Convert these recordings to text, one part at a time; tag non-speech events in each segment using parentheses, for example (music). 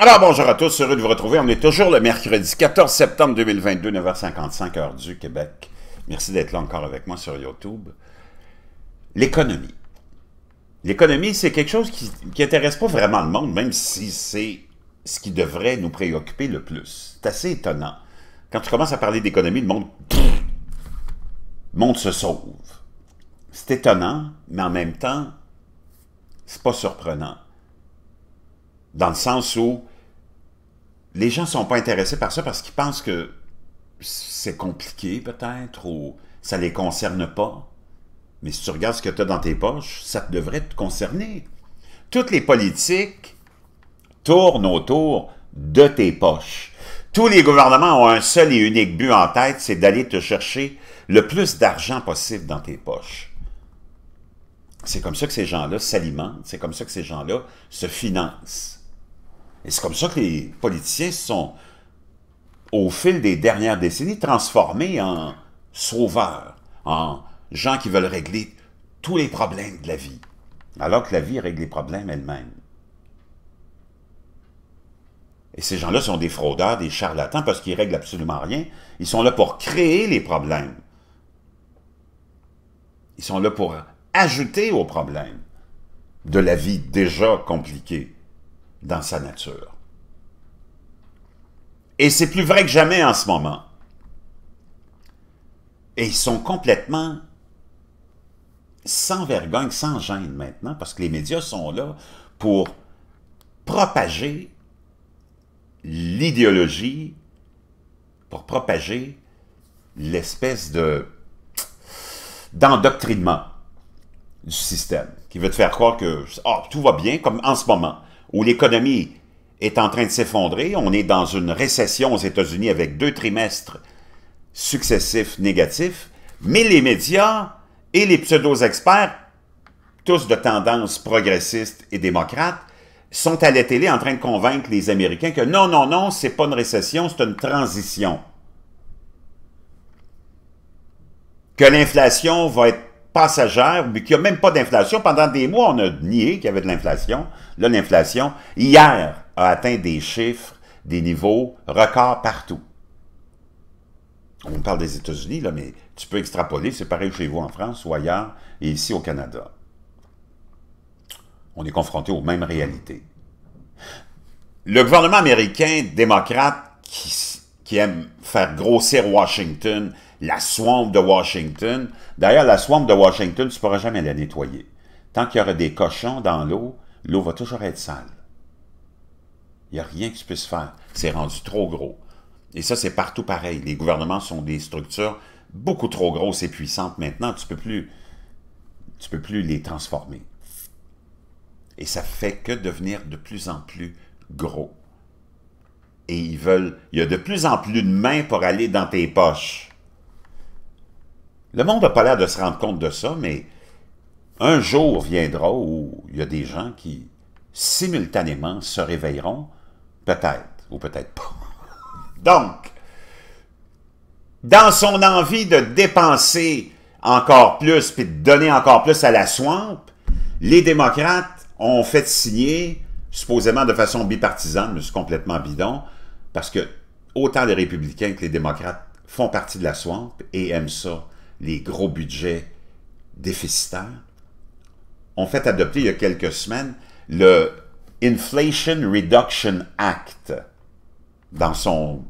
Alors, bonjour à tous, heureux de vous retrouver. On est toujours le mercredi 14 septembre 2022, 9h55, heure du Québec. Merci d'être là encore avec moi sur YouTube. L'économie. L'économie, c'est quelque chose qui n'intéresse pas vraiment le monde, même si c'est ce qui devrait nous préoccuper le plus. C'est assez étonnant. Quand tu commences à parler d'économie, le monde... monde se sauve. C'est étonnant, mais en même temps, c'est pas surprenant. Dans le sens où les gens ne sont pas intéressés par ça parce qu'ils pensent que c'est compliqué peut-être ou ça ne les concerne pas. Mais si tu regardes ce que tu as dans tes poches, ça devrait te concerner. Toutes les politiques tournent autour de tes poches. Tous les gouvernements ont un seul et unique but en tête, c'est d'aller te chercher le plus d'argent possible dans tes poches. C'est comme ça que ces gens-là s'alimentent, c'est comme ça que ces gens-là se financent. Et c'est comme ça que les politiciens sont, au fil des dernières décennies, transformés en sauveurs, en gens qui veulent régler tous les problèmes de la vie, alors que la vie règle les problèmes elle-même. Et ces gens-là sont des fraudeurs, des charlatans, parce qu'ils règlent absolument rien. Ils sont là pour créer les problèmes. Ils sont là pour ajouter aux problèmes de la vie déjà compliquée dans sa nature. Et c'est plus vrai que jamais en ce moment. Et ils sont complètement sans vergogne, sans gêne maintenant, parce que les médias sont là pour propager l'idéologie, pour propager l'espèce de d'endoctrinement du système, qui veut te faire croire que ah, tout va bien, comme en ce moment où l'économie est en train de s'effondrer. On est dans une récession aux États-Unis avec deux trimestres successifs négatifs, mais les médias et les pseudo-experts, tous de tendance progressiste et démocrate, sont à la télé en train de convaincre les Américains que non, non, non, c'est pas une récession, c'est une transition. Que l'inflation va être passagère, mais qu'il n'y a même pas d'inflation. Pendant des mois, on a nié qu'il y avait de l'inflation. Là, l'inflation, hier, a atteint des chiffres, des niveaux records partout. On parle des États-Unis, là, mais tu peux extrapoler, c'est pareil chez vous en France ou ailleurs, et ici au Canada. On est confronté aux mêmes réalités. Le gouvernement américain démocrate qui aime faire grossir Washington, la swamp de Washington. D'ailleurs, la swamp de Washington, tu ne pourras jamais la nettoyer. Tant qu'il y aura des cochons dans l'eau, l'eau va toujours être sale. Il n'y a rien que tu puisses faire. C'est rendu trop gros. Et ça, c'est partout pareil. Les gouvernements sont des structures beaucoup trop grosses et puissantes maintenant. Tu ne peux, plus, peux plus les transformer. Et ça fait que devenir de plus en plus gros. Et ils veulent, il y a de plus en plus de mains pour aller dans tes poches. Le monde n'a pas l'air de se rendre compte de ça, mais un jour viendra où il y a des gens qui, simultanément, se réveilleront, peut-être ou peut-être pas. (laughs) Donc, dans son envie de dépenser encore plus puis de donner encore plus à la swamp, les démocrates ont fait signer, supposément de façon bipartisane, mais c'est complètement bidon, parce que autant les républicains que les démocrates font partie de la swamp et aiment ça les gros budgets déficitaires, ont fait adopter il y a quelques semaines le Inflation Reduction Act. Dans son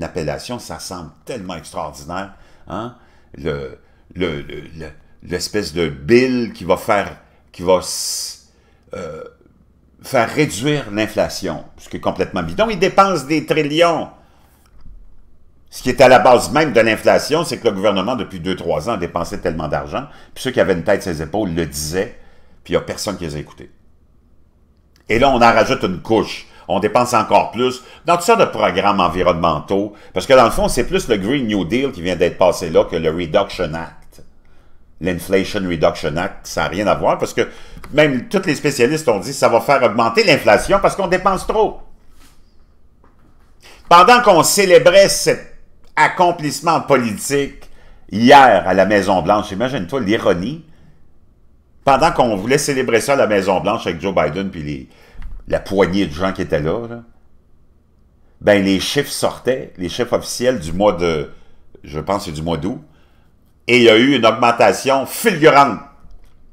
appellation, ça semble tellement extraordinaire. Hein? L'espèce de bill qui va faire qui va euh, faire réduire l'inflation, ce qui est complètement bidon. Ils dépensent des trillions. Ce qui est à la base même de l'inflation, c'est que le gouvernement, depuis 2-3 ans, a dépensé tellement d'argent, puis ceux qui avaient une tête ses épaules le disaient, puis il n'y a personne qui les a écoutés. Et là, on en rajoute une couche. On dépense encore plus dans toutes sortes de programmes environnementaux, parce que dans le fond, c'est plus le Green New Deal qui vient d'être passé là que le Reduction Act. L'Inflation Reduction Act, ça n'a rien à voir, parce que même tous les spécialistes ont dit que ça va faire augmenter l'inflation parce qu'on dépense trop. Pendant qu'on célébrait cette accomplissement politique hier à la Maison-Blanche. Imagine-toi l'ironie. Pendant qu'on voulait célébrer ça à la Maison-Blanche avec Joe Biden puis la poignée de gens qui étaient là, ben les chiffres sortaient, les chiffres officiels du mois de, je pense c'est du mois d'août, et il y a eu une augmentation fulgurante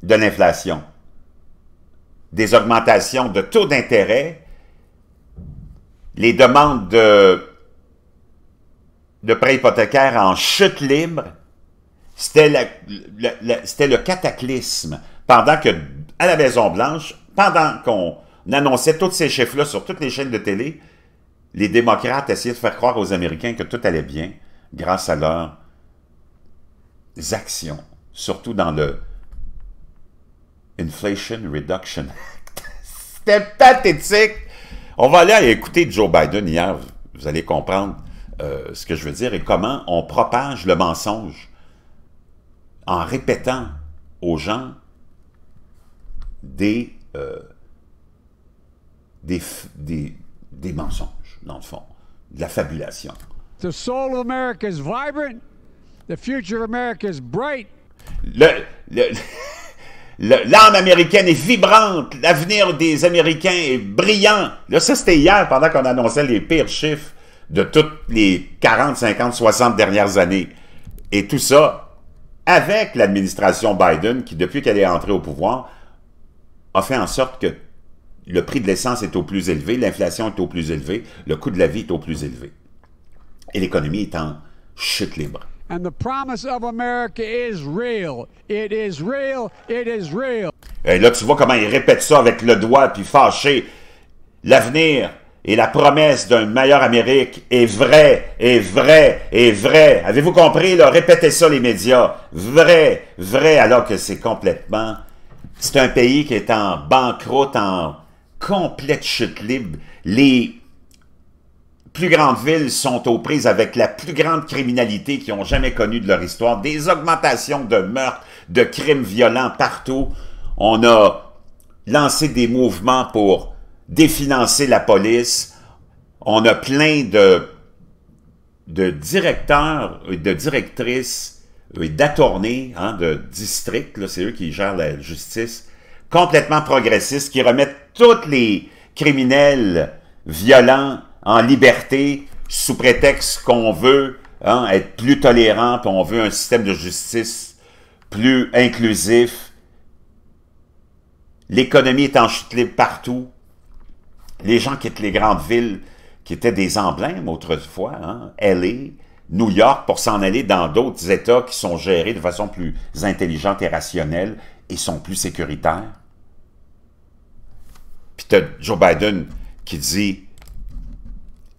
de l'inflation. Des augmentations de taux d'intérêt, les demandes de le prêt hypothécaire en chute libre, c'était le cataclysme. Pendant que, à la Maison-Blanche, pendant qu'on annonçait tous ces chiffres-là sur toutes les chaînes de télé, les démocrates essayaient de faire croire aux Américains que tout allait bien grâce à leurs actions, surtout dans le Inflation Reduction Act. (laughs) C'était pathétique! On va aller écouter Joe Biden hier, vous allez comprendre. Euh, ce que je veux dire et comment on propage le mensonge en répétant aux gens des, euh, des, des, mensonges, dans le fond, de la fabulation. The of vibrant. The future of bright. (laughs) L'âme américaine est vibrante. L'avenir des Américains est brillant. Là, ça, c'était hier pendant qu'on annonçait les pires chiffres de toutes les 40, 50, 60 dernières années. Et tout ça avec l'administration Biden, qui depuis qu'elle est entrée au pouvoir, a fait en sorte que le prix de l'essence est au plus élevé, l'inflation est au plus élevé, le coût de la vie est au plus élevé. Et l'économie est en chute libre. And the promise of America is real. It is real. It is real. Et là, tu vois comment il répète ça avec le doigt, puis fâché. L'avenir et la promesse d'un meilleur Amérique est vraie, est vrai, est vraie. Avez-vous compris, là? Répétez ça, les médias. Vrai, vrai, alors que c'est complètement... C'est un pays qui est en banqueroute, en complète chute libre. Les plus grandes villes sont aux prises avec la plus grande criminalité qu'ils ont jamais connue de leur histoire. Des augmentations de meurtres, de crimes violents partout. On a lancé des mouvements pour définancer la police. On a plein de, de directeurs et de directrices et d'atournées hein, de districts, c'est eux qui gèrent la justice, complètement progressistes, qui remettent tous les criminels violents en liberté sous prétexte qu'on veut hein, être plus tolérant, qu'on veut un système de justice plus inclusif. L'économie est en chute libre partout les gens quittent les grandes villes qui étaient des emblèmes autrefois, hein, LA, New York, pour s'en aller dans d'autres États qui sont gérés de façon plus intelligente et rationnelle et sont plus sécuritaires. Puis tu as Joe Biden qui dit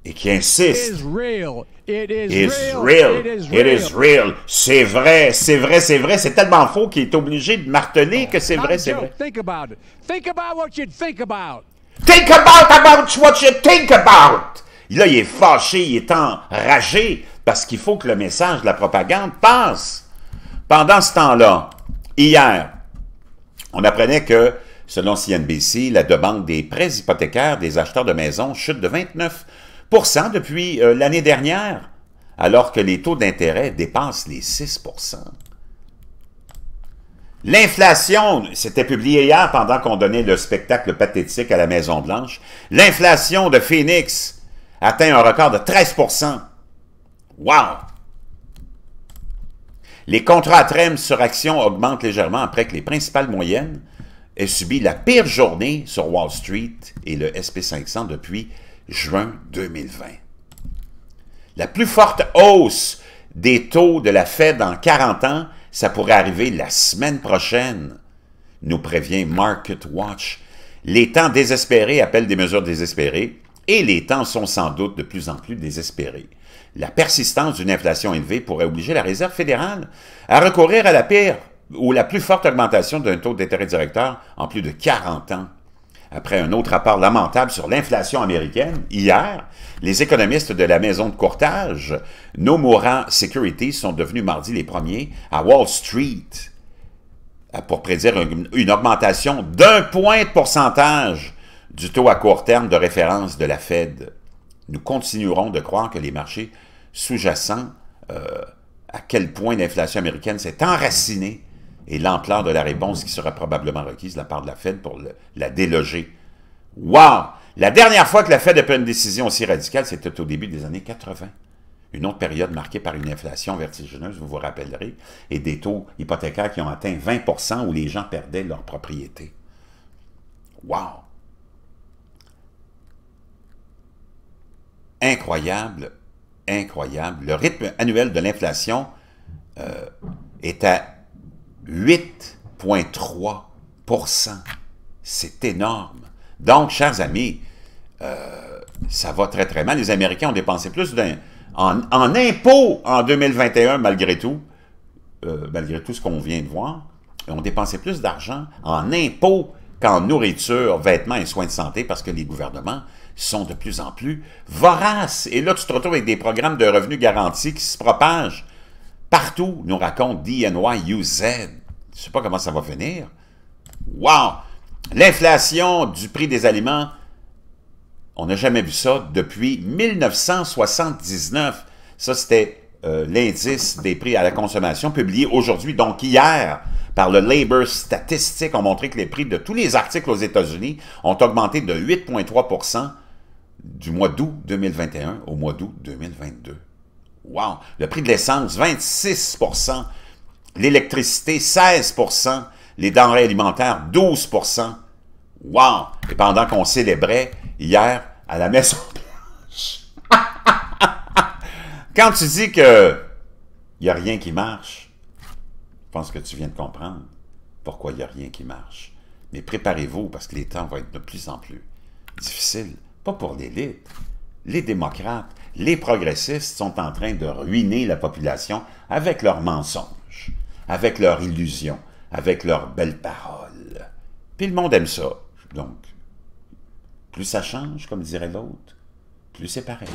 et qui insiste. real. it is, real, it is real. C'est vrai, c'est vrai, c'est vrai. C'est tellement faux qu'il est obligé de marteler que c'est vrai, c'est vrai. Think about, about what you think about. là, il est fâché, il est enragé parce qu'il faut que le message de la propagande passe. Pendant ce temps-là, hier, on apprenait que, selon CNBC, la demande des prêts hypothécaires des acheteurs de maisons chute de 29 depuis euh, l'année dernière, alors que les taux d'intérêt dépassent les 6 L'inflation, c'était publié hier pendant qu'on donnait le spectacle pathétique à la Maison-Blanche, l'inflation de Phoenix atteint un record de 13 Wow! Les contrats à trême sur action augmentent légèrement après que les principales moyennes aient subi la pire journée sur Wall Street et le SP500 depuis juin 2020. La plus forte hausse des taux de la Fed en 40 ans ça pourrait arriver la semaine prochaine, nous prévient Market Watch. Les temps désespérés appellent des mesures désespérées et les temps sont sans doute de plus en plus désespérés. La persistance d'une inflation élevée pourrait obliger la Réserve fédérale à recourir à la pire ou la plus forte augmentation d'un taux d'intérêt directeur en plus de 40 ans après un autre rapport lamentable sur l'inflation américaine, hier, les économistes de la maison de courtage Nomura Securities sont devenus mardi les premiers à Wall Street pour prédire une, augmentation d'un point de pourcentage du taux à court terme de référence de la Fed. Nous continuerons de croire que les marchés sous-jacents, euh, à quel point l'inflation américaine s'est enracinée et l'ampleur de la réponse qui sera probablement requise de la part de la Fed pour la déloger. Wow! La dernière fois que la Fed a pris une décision aussi radicale, c'était au début des années 80. Une autre période marquée par une inflation vertigineuse, vous vous rappellerez, et des taux hypothécaires qui ont atteint 20 où les gens perdaient leur propriété. Wow! Incroyable, incroyable. Le rythme annuel de l'inflation euh, est à 8,3 C'est énorme. Donc, chers amis, euh, ça va très, très mal. Les Américains ont dépensé plus d'un en, impôts en 2021, malgré tout, euh, malgré tout ce qu'on vient de voir. Ils ont dépensé plus d'argent en impôts qu'en nourriture, vêtements et soins de santé parce que les gouvernements sont de plus en plus voraces. Et là, tu te retrouves avec des programmes de revenus garantis qui se propagent Partout, nous raconte DNYUZ. Je ne sais pas comment ça va venir, Wow! L'inflation du prix des aliments, on n'a jamais vu ça depuis 1979. Ça, c'était euh, l'indice des prix à la consommation publié aujourd'hui, donc hier, par le Labor Statistics, ont montré que les prix de tous les articles aux États-Unis ont augmenté de 8,3 du mois d'août 2021 au mois d'août 2022. Wow! Le prix de l'essence, 26 L'électricité, 16 Les denrées alimentaires, 12 Wow! Et pendant qu'on célébrait hier à la Maison (laughs) quand tu dis que il n'y a rien qui marche, je pense que tu viens de comprendre pourquoi il n'y a rien qui marche. Mais préparez-vous parce que les temps vont être de plus en plus difficiles. Pas pour l'élite, les démocrates, les progressistes sont en train de ruiner la population avec leurs mensonges, avec leurs illusions, avec leurs belles paroles. Puis le monde aime ça. Donc, plus ça change, comme dirait l'autre, plus c'est pareil.